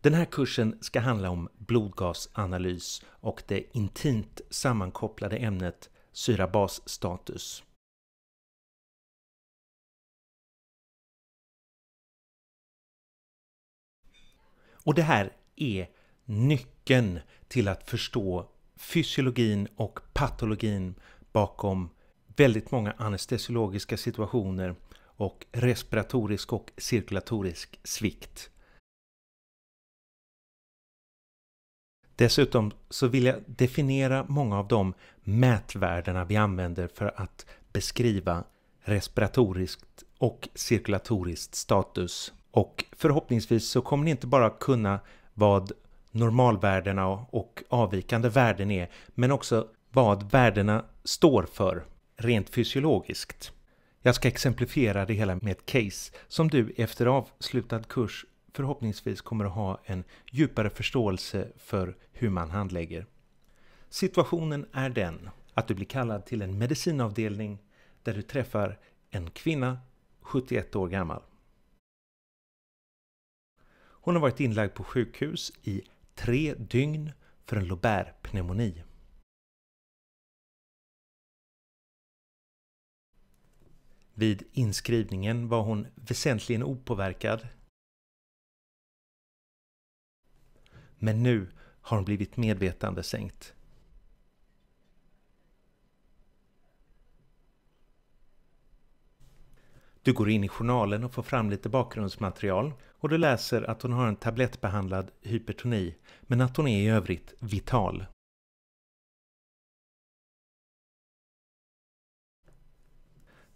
Den här kursen ska handla om blodgasanalys och det intimt sammankopplade ämnet syrabasstatus. Och det här är nyckeln till att förstå fysiologin och patologin bakom väldigt många anestesiologiska situationer och respiratorisk och cirkulatorisk svikt Dessutom så vill jag definiera många av de mätvärdena vi använder för att beskriva respiratoriskt och cirkulatoriskt status. Och förhoppningsvis så kommer ni inte bara kunna vad normalvärdena och avvikande värden är, men också vad värdena står för rent fysiologiskt. Jag ska exemplifiera det hela med ett case som du efter avslutad kurs förhoppningsvis kommer att ha en djupare förståelse för hur man handlägger. Situationen är den att du blir kallad till en medicinavdelning där du träffar en kvinna, 71 år gammal. Hon har varit inlagd på sjukhus i tre dygn för en lobärpneumoni. Vid inskrivningen var hon väsentligen opåverkad Men nu har hon blivit medvetande sänkt. Du går in i journalen och får fram lite bakgrundsmaterial och du läser att hon har en tablettbehandlad hypertoni men att hon är i övrigt vital.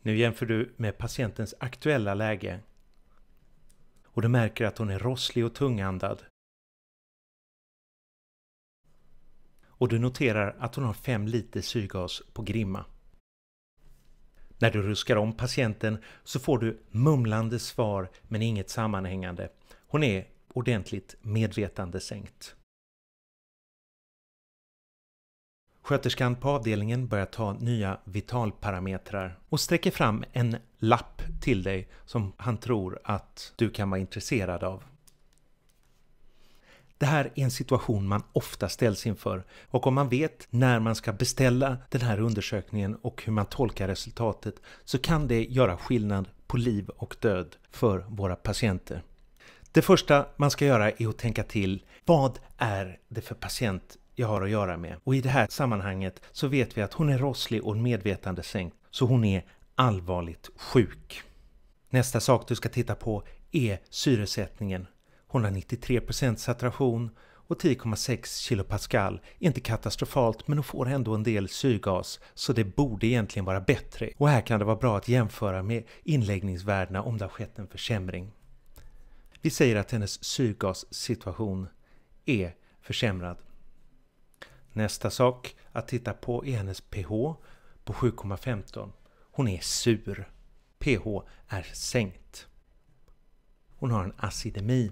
Nu jämför du med patientens aktuella läge och du märker att hon är rosslig och tungandad och du noterar att hon har 5 liter syrgas på grimma. När du ruskar om patienten så får du mumlande svar men inget sammanhängande. Hon är ordentligt medvetandesänkt. Sköterskan på avdelningen börjar ta nya vitalparametrar och sträcker fram en lapp till dig som han tror att du kan vara intresserad av. Det här är en situation man ofta ställs inför och om man vet när man ska beställa den här undersökningen och hur man tolkar resultatet så kan det göra skillnad på liv och död för våra patienter. Det första man ska göra är att tänka till. Vad är det för patient jag har att göra med? Och i det här sammanhanget så vet vi att hon är rosslig och medvetande sänkt, så hon är allvarligt sjuk. Nästa sak du ska titta på är syresättningen 193 saturation och 10,6 kPa. Inte katastrofalt men hon får ändå en del syrgas så det borde egentligen vara bättre. Och här kan det vara bra att jämföra med inläggningsvärdena om det har skett en försämring. Vi säger att hennes syrgassituation är försämrad. Nästa sak att titta på är hennes pH på 7,15. Hon är sur. pH är sänkt. Hon har en acidemi.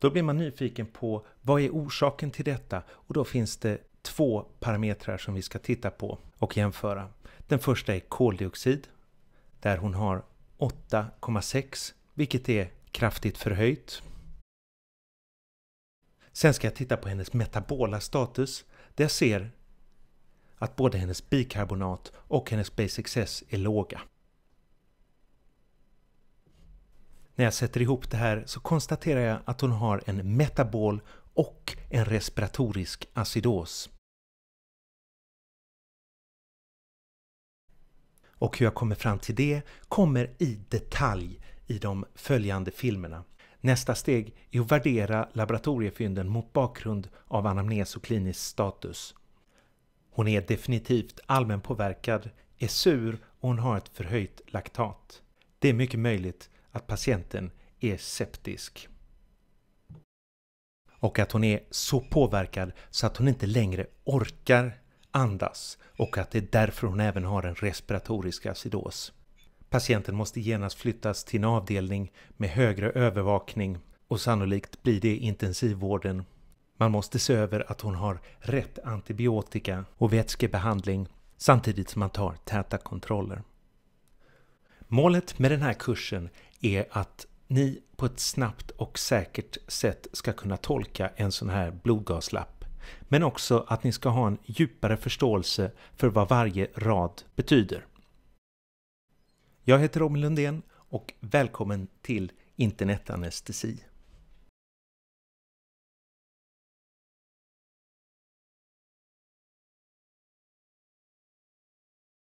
Då blir man nyfiken på vad är orsaken till detta? Och då finns det två parametrar som vi ska titta på och jämföra. Den första är koldioxid där hon har 8,6 vilket är kraftigt förhöjt. Sen ska jag titta på hennes metabola status där jag ser att både hennes bikarbonat och hennes basic s är låga. När jag sätter ihop det här så konstaterar jag att hon har en metabol och en respiratorisk acidos. Och hur jag kommer fram till det kommer i detalj i de följande filmerna. Nästa steg är att värdera laboratoriefynden mot bakgrund av anamnes och klinisk status. Hon är definitivt allmänpåverkad, är sur och hon har ett förhöjt laktat. Det är mycket möjligt att patienten är septisk. Och att hon är så påverkad så att hon inte längre orkar andas och att det är därför hon även har en respiratorisk acidos. Patienten måste genast flyttas till en avdelning med högre övervakning och sannolikt blir det intensivvården. Man måste se över att hon har rätt antibiotika och vätskebehandling samtidigt som man tar täta kontroller. Målet med den här kursen är att ni på ett snabbt och säkert sätt ska kunna tolka en sån här blodgaslapp. Men också att ni ska ha en djupare förståelse för vad varje rad betyder. Jag heter Robin Lundén och välkommen till Internetanestesi.